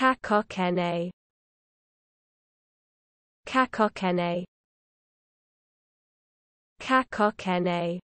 Kakokene Kakokene Kakokene